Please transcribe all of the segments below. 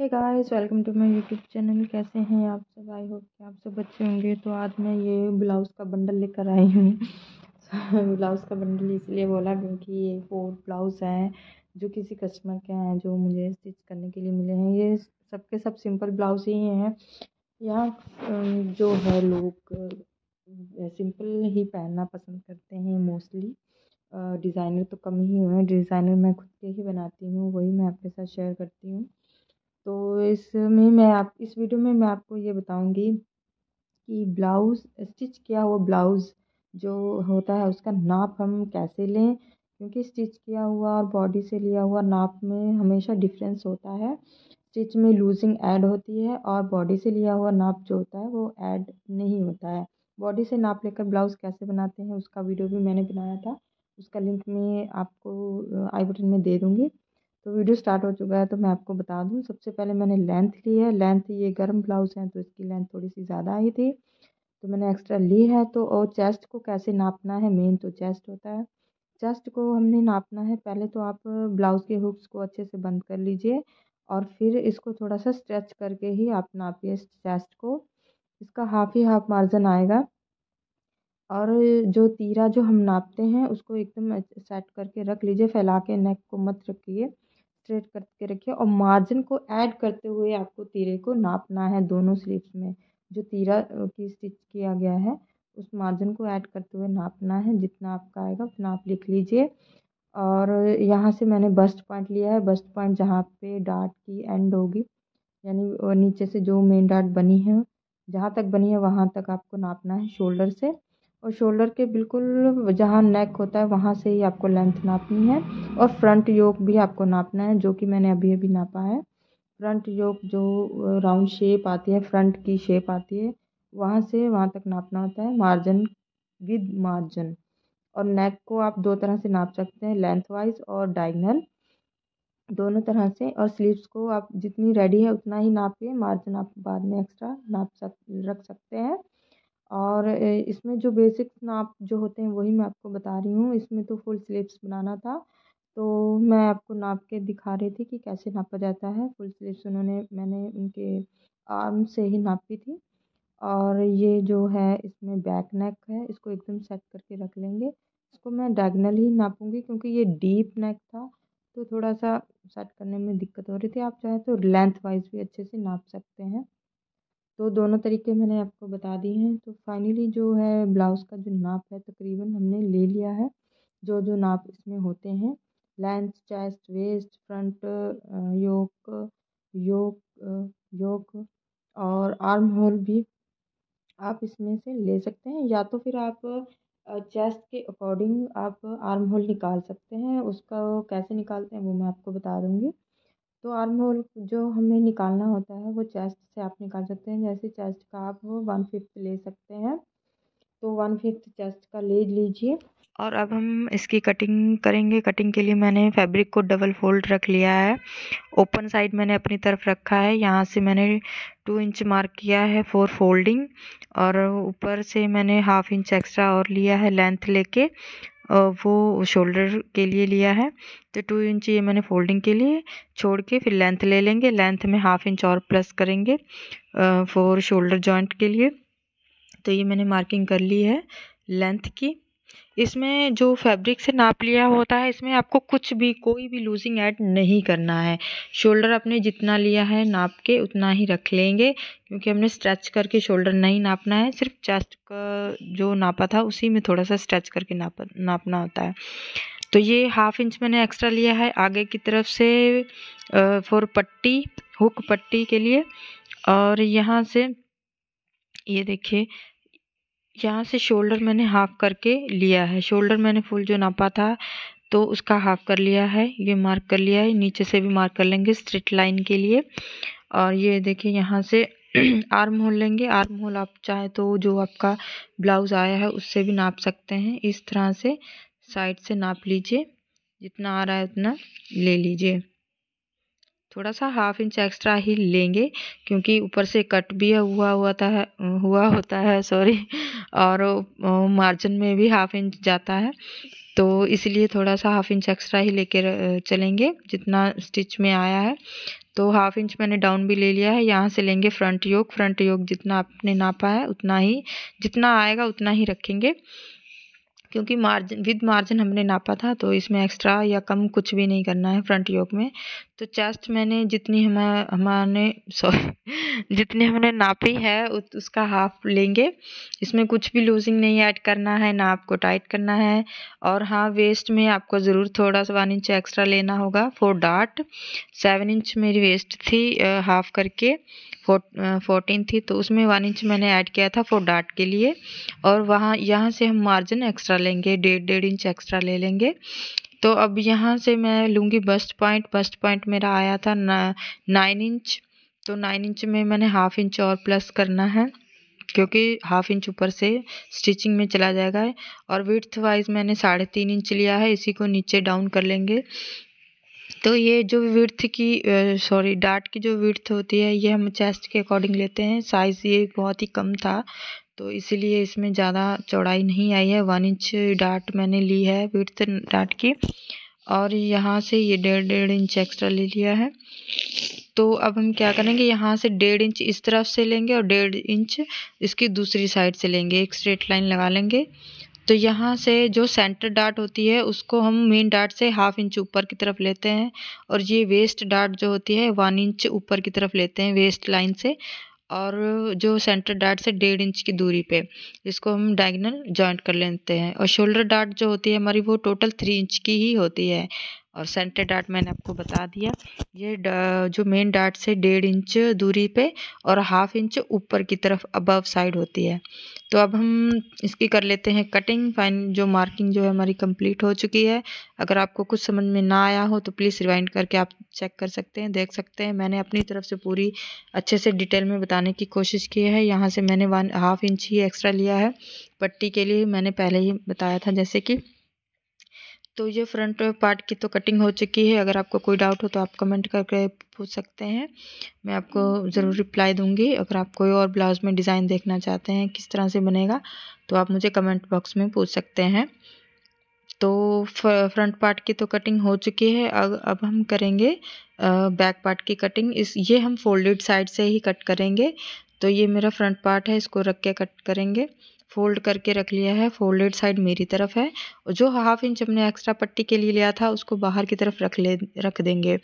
hey guys welcome to my YouTube channel कैसे हैं आप सब आई होप कि आप सब अच्छे होंगे तो आज मैं ये ब्लाउज़ का बंडल लेकर आई हूँ ब्लाउज़ का बंडल इसलिए बोला क्योंकि ये फोर ब्लाउज़ हैं जो किसी कस्टमर के हैं जो मुझे स्टिच करने के लिए मिले हैं ये सबके सब सिंपल ब्लाउज़ ही हैं या जो है लोग सिंपल ही पहनना पसंद करते हैं मोस्टली डिज़ाइनर तो कम ही हुए हैं डिज़ाइनर मैं खुद के ही बनाती हूँ वही मैं आपके साथ शेयर करती हूँ तो इसमें मैं आप इस वीडियो में मैं आपको ये बताऊंगी कि ब्लाउज़ स्टिच किया हुआ ब्लाउज़ जो होता है उसका नाप हम कैसे लें क्योंकि स्टिच किया हुआ और बॉडी से लिया हुआ नाप में हमेशा डिफरेंस होता है स्टिच में लूजिंग ऐड होती है और बॉडी से लिया हुआ नाप जो होता है वो ऐड नहीं होता है बॉडी से नाप लेकर ब्लाउज़ कैसे बनाते हैं उसका वीडियो भी मैंने बनाया था उसका लिंक मैं आपको आई बटन में दे दूँगी तो वीडियो स्टार्ट हो चुका है तो मैं आपको बता दूँ सबसे पहले मैंने लेंथ ली है लेंथ ये गर्म ब्लाउज़ है तो इसकी लेंथ थोड़ी सी ज़्यादा आई थी तो मैंने एक्स्ट्रा ली है तो और चेस्ट को कैसे नापना है मेन तो चेस्ट होता है चेस्ट को हमने नापना है पहले तो आप ब्लाउज़ के हुक्स को अच्छे से बंद कर लीजिए और फिर इसको थोड़ा सा स्ट्रेच करके ही आप नापिए इस चेस्ट को इसका हाफ ही हाफ मार्जिन आएगा और जो तीरा जो हम नापते हैं उसको एकदम सेट करके रख लीजिए फैला के नेक को मत रखिए स्ट्रेट करके रखिए और मार्जिन को ऐड करते हुए आपको तीरे को नापना है दोनों स्लीव्स में जो तीरा की स्टिच किया गया है उस मार्जिन को ऐड करते हुए नापना है जितना आपका आएगा उतना आप लिख लीजिए और यहाँ से मैंने बस्ट पॉइंट लिया है बस्ट पॉइंट जहाँ पे डार्ट की एंड होगी यानी नीचे से जो मेन डार्ट बनी है जहाँ तक बनी है वहाँ तक आपको नापना है शोल्डर से और शोल्डर के बिल्कुल जहाँ नेक होता है वहाँ से ही आपको लेंथ नापनी है और फ्रंट योक भी आपको नापना है जो कि मैंने अभी अभी नापा है फ्रंट योक जो राउंड शेप आती है फ्रंट की शेप आती है वहाँ से वहाँ तक नापना होता है मार्जिन विद मार्जिन और नेक को आप दो तरह से नाप सकते हैं लेंथ वाइज और डाइगनल दोनों तरह से और स्लीव्स को आप जितनी रेडी है उतना ही नापिए मार्जिन आप बाद में एक्स्ट्रा नाप सक रख सकते हैं और इसमें जो बेसिक नाप जो होते हैं वही मैं आपको बता रही हूँ इसमें तो फुल स्लीव्स बनाना था तो मैं आपको नाप के दिखा रही थी कि कैसे नापा जाता है फुल स्लीव्स उन्होंने मैंने उनके आर्म से ही नापी थी और ये जो है इसमें बैक नेक है इसको एकदम सेट करके रख लेंगे इसको मैं डायगनल ही नापूंगी क्योंकि ये डीप नेक था तो थोड़ा सा सेट करने में दिक्कत हो रही थी आप चाहे तो लेंथ वाइज भी अच्छे से नाप सकते हैं तो दोनों तरीके मैंने आपको बता दिए हैं तो फाइनली जो है ब्लाउज़ का जो नाप है तकरीबन हमने ले लिया है जो जो नाप इसमें होते हैं length chest waist front yoke yoke yoke और आर्म होल भी आप इसमें से ले सकते हैं या तो फिर आप चेस्ट के अकॉर्डिंग आप आर्म होल निकाल सकते हैं उसका कैसे निकालते हैं वो मैं आपको बता दूँगी तो आर्म होल जो हमें निकालना होता है वो चेस्ट से आप निकाल सकते हैं जैसे चेस्ट का आप वो वन फिफ्थ ले सकते हैं तो वन फिफ्थ चेस्ट का ले लीजिए और अब हम इसकी कटिंग करेंगे कटिंग के लिए मैंने फैब्रिक को डबल फोल्ड रख लिया है ओपन साइड मैंने अपनी तरफ रखा है यहाँ से मैंने टू इंच मार्क किया है फोर फोल्डिंग और ऊपर से मैंने हाफ इंच एक्स्ट्रा और लिया है लेंथ लेके वो शोल्डर के लिए लिया है तो टू इंच ये मैंने फोल्डिंग के लिए छोड़ के फिर लेंथ ले लेंगे लेंथ में हाफ इंच और प्लस करेंगे फोर शोल्डर जॉइंट के लिए तो ये मैंने मार्किंग कर ली है लेंथ की इसमें जो फैब्रिक से नाप लिया होता है इसमें आपको कुछ भी कोई भी लूजिंग ऐड नहीं करना है शोल्डर आपने जितना लिया है नाप के उतना ही रख लेंगे क्योंकि हमने स्ट्रेच करके शोल्डर नहीं नापना है सिर्फ चेस्ट का जो नापा था उसी में थोड़ा सा स्ट्रेच करके नाप नापना होता है तो ये हाफ इंच मैंने एक्स्ट्रा लिया है आगे की तरफ से फॉर पट्टी हुक पट्टी के लिए और यहाँ से ये देखिए यहाँ से शोल्डर मैंने हाफ करके लिया है शोल्डर मैंने फुल जो नापा था तो उसका हाफ कर लिया है ये मार्क कर लिया है नीचे से भी मार्क कर लेंगे स्ट्रेट लाइन के लिए और ये देखिए यहाँ से आर्म होल लेंगे आर्म होल आप चाहे तो जो आपका ब्लाउज़ आया है उससे भी नाप सकते हैं इस तरह से साइड से नाप लीजिए जितना आ रहा है उतना ले लीजिए थोड़ा सा हाफ इंच एक्स्ट्रा ही लेंगे क्योंकि ऊपर से कट भी हुआ होता है हुआ होता है सॉरी और मार्जिन में भी हाफ इंच जाता है तो इसलिए थोड़ा सा हाफ इंच एक्स्ट्रा ही लेके चलेंगे जितना स्टिच में आया है तो हाफ इंच मैंने डाउन भी ले लिया है यहाँ से लेंगे फ्रंट योग फ्रंट योग जितना आपने नापा है उतना ही जितना आएगा उतना ही रखेंगे क्योंकि मार्जिन विद मार्जिन हमने नापा था तो इसमें एक्स्ट्रा या कम कुछ भी नहीं करना है फ्रंट योग में तो चेस्ट मैंने जितनी हम हमारे सॉरी जितनी हमने नापी है उत, उसका हाफ लेंगे इसमें कुछ भी लूजिंग नहीं ऐड करना है ना आपको टाइट करना है और हाँ वेस्ट में आपको ज़रूर थोड़ा सा वन इंच एक्स्ट्रा लेना होगा फोर डाट सेवन इंच मेरी वेस्ट थी हाफ करके फोर्टीन थी तो उसमें वन इंच मैंने ऐड किया था फोर डाट के लिए और वहाँ यहाँ से हम मार्जिन एक्स्ट्रा लेंगे डेढ़ डेढ़ इंच एक्स्ट्रा ले लेंगे तो अब यहाँ से मैं लूँगी बस्ट पॉइंट बस्ट पॉइंट मेरा आया था नाइन इंच तो नाइन इंच में मैंने हाफ इंच और प्लस करना है क्योंकि हाफ इंच ऊपर से स्टिचिंग में चला जाएगा और विथ वाइज मैंने साढ़े तीन इंच लिया है इसी को नीचे डाउन कर लेंगे तो ये जो विर्थ की सॉरी डाट की जो विर्थ होती है ये हम चेस्ट के अकॉर्डिंग लेते हैं साइज़ ये बहुत ही कम था तो इसीलिए इसमें ज़्यादा चौड़ाई नहीं आई है वन इंच डाट मैंने ली है विर्थ डाट की और यहाँ से ये डेढ़ डेढ़ इंच एक्स्ट्रा ले लिया है तो अब हम क्या करेंगे यहाँ से डेढ़ इंच इस तरफ से लेंगे और डेढ़ इंच इसकी दूसरी साइड से लेंगे एक स्ट्रेट लाइन लगा लेंगे तो यहाँ से जो सेंटर डाट होती है उसको हम मेन डाट से हाफ इंच ऊपर की तरफ लेते हैं और ये वेस्ट डाट जो होती है वन इंच ऊपर की तरफ लेते हैं वेस्ट लाइन से और जो सेंटर डार्ट से डेढ़ इंच की दूरी पे जिसको हम डायगनल जॉइंट कर लेते हैं और शोल्डर डार्ट जो होती है हमारी वो टोटल थ्री इंच की ही होती है और सेंटर डार्ट मैंने आपको बता दिया ये जो मेन डार्ट से डेढ़ इंच दूरी पे और हाफ इंच ऊपर की तरफ अबव साइड होती है तो अब हम इसकी कर लेते हैं कटिंग फाइन जो मार्किंग जो है हमारी कंप्लीट हो चुकी है अगर आपको कुछ समझ में ना आया हो तो प्लीज़ रिवाइंड करके आप चेक कर सकते हैं देख सकते हैं मैंने अपनी तरफ से पूरी अच्छे से डिटेल में बताने की कोशिश की है यहाँ से मैंने वन हाफ इंच ही एक्स्ट्रा लिया है पट्टी के लिए मैंने पहले ही बताया था जैसे कि तो ये फ्रंट पार्ट की तो कटिंग हो चुकी है अगर आपको कोई डाउट हो तो आप कमेंट करके पूछ सकते हैं मैं आपको ज़रूर रिप्लाई दूंगी अगर आप कोई और ब्लाउज़ में डिज़ाइन देखना चाहते हैं किस तरह से बनेगा तो आप मुझे कमेंट बॉक्स में पूछ सकते हैं तो फ्रंट पार्ट की तो कटिंग हो चुकी है अब अब हम करेंगे बैक पार्ट की कटिंग इस ये हम फोल्डेड साइड से ही कट करेंगे तो ये मेरा फ्रंट पार्ट है इसको रख के कट करेंगे फोल्ड करके रख लिया है फोल्डेड साइड मेरी तरफ है और जो हाफ इंच हमने एक्स्ट्रा पट्टी के लिए लिया था उसको बाहर की तरफ रख ले रख देंगे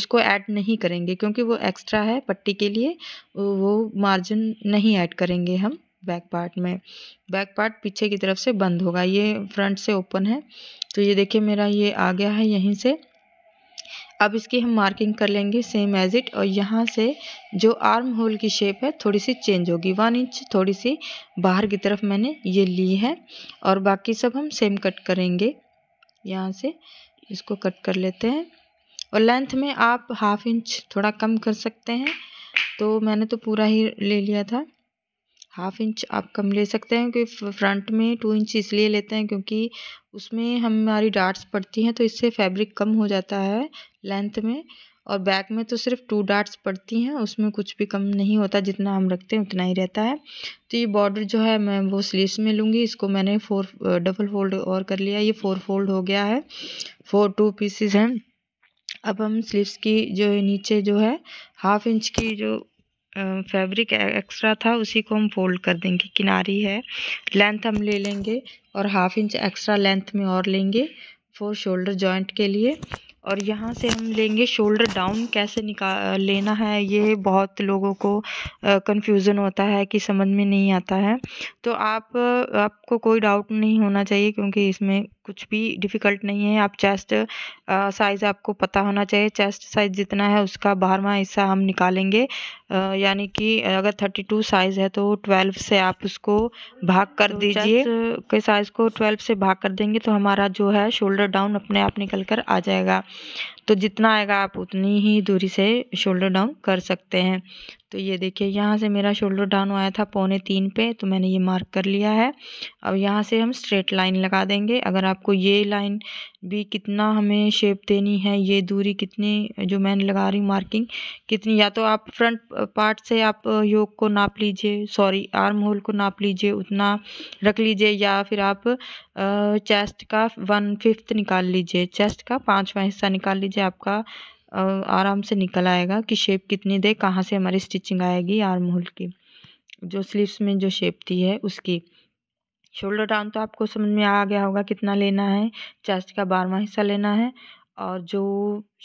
उसको ऐड नहीं करेंगे क्योंकि वो एक्स्ट्रा है पट्टी के लिए वो मार्जिन नहीं ऐड करेंगे हम बैक पार्ट में बैक पार्ट पीछे की तरफ से बंद होगा ये फ्रंट से ओपन है तो ये देखिए मेरा ये आ गया है यहीं से अब इसकी हम मार्किंग कर लेंगे सेम एज इट और यहाँ से जो आर्म होल की शेप है थोड़ी सी चेंज होगी वन इंच थोड़ी सी बाहर की तरफ मैंने ये ली है और बाकी सब हम सेम कट करेंगे यहाँ से इसको कट कर लेते हैं और लेंथ में आप हाफ इंच थोड़ा कम कर सकते हैं तो मैंने तो पूरा ही ले लिया था हाफ इंच आप कम ले सकते हैं क्योंकि फ्रंट में टू इंच इसलिए लेते हैं क्योंकि उसमें हमारी डार्ट्स पड़ती हैं तो इससे फैब्रिक कम हो जाता है लेंथ में और बैक में तो सिर्फ टू डार्ट्स पड़ती हैं उसमें कुछ भी कम नहीं होता जितना हम रखते हैं उतना ही रहता है तो ये बॉर्डर जो है मैं वो स्लीव्स में लूँगी इसको मैंने फोर डबल फोल्ड और कर लिया ये फोर फोल्ड हो गया है फोर टू पीसीज हैं अब हम स्लीव्स की जो नीचे जो है हाफ इंच की जो फैब्रिक एक्स्ट्रा e-, था उसी को हम फोल्ड कर देंगे किनारी है लेंथ हम ले लेंगे और हाफ इंच एक्स्ट्रा लेंथ में और लेंगे फोर शोल्डर जॉइंट के लिए और यहाँ से हम लेंगे शोल्डर डाउन कैसे निकाल लेना है ये बहुत लोगों को कंफ्यूजन होता है कि समझ में नहीं आता है तो आप आपको कोई डाउट नहीं होना चाहिए क्योंकि इसमें कुछ भी डिफ़िकल्ट नहीं है आप चेस्ट साइज़ आपको पता होना चाहिए चेस्ट साइज़ जितना है उसका बारहवा हिस्सा हम निकालेंगे यानी कि अगर थर्टी टू साइज़ है तो ट्वेल्व से आप उसको भाग कर तो दीजिए के साइज़ को ट्वेल्व से भाग कर देंगे तो हमारा जो है शोल्डर डाउन अपने आप निकल कर आ जाएगा तो जितना आएगा आप उतनी ही दूरी से शोल्डर डाउन कर सकते हैं तो ये देखिए यहाँ से मेरा शोल्डर डाउन आया था पौने तीन पे तो मैंने ये मार्क कर लिया है अब यहाँ से हम स्ट्रेट लाइन लगा देंगे अगर आपको ये लाइन भी कितना हमें शेप देनी है ये दूरी कितनी जो मैंने लगा रही मार्किंग कितनी या तो आप फ्रंट पार्ट से आप योग को नाप लीजिए सॉरी आर्म होल को नाप लीजिए उतना रख लीजिए या फिर आप चेस्ट का वन फिफ्थ निकाल लीजिए चेस्ट का पाँचवा हिस्सा निकाल लीजिए आपका आराम से निकल आएगा कि शेप कितनी दे कहाँ से हमारी स्टिचिंग आएगी आर्म होल की जो स्लीव्स में जो शेप थी है उसकी शोल्डर डाउन तो आपको समझ में आ गया होगा कितना लेना है चेस्ट का बारवा हिस्सा लेना है और जो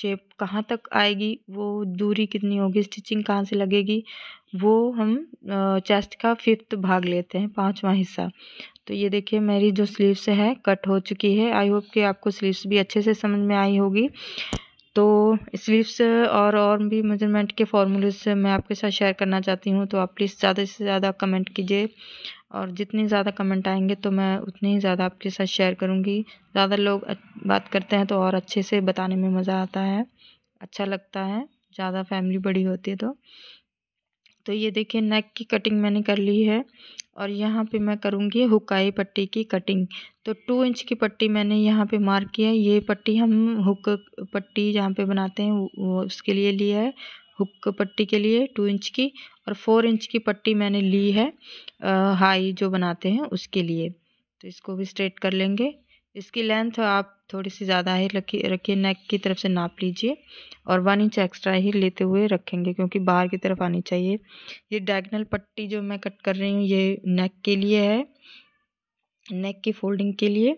शेप कहाँ तक आएगी वो दूरी कितनी होगी स्टिचिंग कहाँ से लगेगी वो हम चेस्ट का फिफ्थ भाग लेते हैं पाँचवा हिस्सा तो ये देखिए मेरी जो स्लीव्स है कट हो चुकी है आई होप कि आपको स्लीव्स भी अच्छे से समझ में आई होगी तो स्लीवस और और भी मेजरमेंट के फार्मूलेस मैं आपके साथ शेयर करना चाहती हूँ तो आप प्लीज़ ज़्यादा से ज़्यादा कमेंट कीजिए और जितने ज़्यादा कमेंट आएंगे तो मैं उतने ही ज़्यादा आपके साथ शेयर करूँगी ज़्यादा लोग बात करते हैं तो और अच्छे से बताने में मज़ा आता है अच्छा लगता है ज़्यादा फैमिली बड़ी होती है तो तो ये देखिए नेक की कटिंग मैंने कर ली है और यहाँ पे मैं करूँगी हुकाई पट्टी की कटिंग तो टू इंच की पट्टी मैंने यहाँ पे मार्क किया है ये पट्टी हम हुक पट्टी जहाँ पे बनाते हैं वो उसके लिए लिया है हुक पट्टी के लिए टू इंच की और फोर इंच की पट्टी मैंने ली है आ, हाई जो बनाते हैं उसके लिए तो इसको भी स्ट्रेट कर लेंगे इसकी लेंथ आप थोड़ी सी ज़्यादा ही रखी रखिए नेक की तरफ से नाप लीजिए और वन इंच एक्स्ट्रा ही लेते हुए रखेंगे क्योंकि बाहर की तरफ आनी चाहिए ये डायगनल पट्टी जो मैं कट कर रही हूँ ये नेक के लिए है नेक की फोल्डिंग के लिए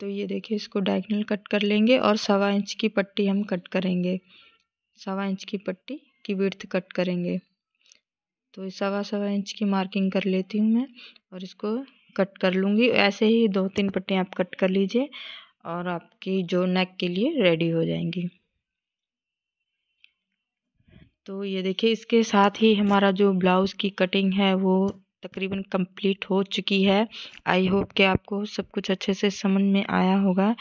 तो ये देखिए इसको डायगनल कट कर लेंगे और सवा इंच की पट्टी हम कट करेंगे सवा इंच की पट्टी की विर्थ कट करेंगे तो सवा सवा इंच की मार्किंग कर लेती हूँ मैं और इसको कट कर लूँगी ऐसे ही दो तीन पट्टियाँ आप कट कर लीजिए और आपकी जो नेक के लिए रेडी हो जाएंगी तो ये देखिए इसके साथ ही हमारा जो ब्लाउज़ की कटिंग है वो तकरीबन कंप्लीट हो चुकी है आई होप कि आपको सब कुछ अच्छे से समझ में आया होगा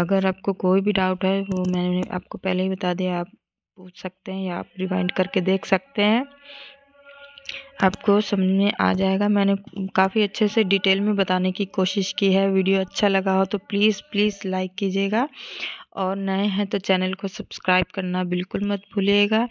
अगर आपको कोई भी डाउट है वो मैंने आपको पहले ही बता दिया आप पूछ सकते हैं या आप रिवाइंड करके देख सकते हैं आपको समझ में आ जाएगा मैंने काफ़ी अच्छे से डिटेल में बताने की कोशिश की है वीडियो अच्छा लगा हो तो प्लीज़ प्लीज़ लाइक कीजिएगा और नए हैं तो चैनल को सब्सक्राइब करना बिल्कुल मत भूलिएगा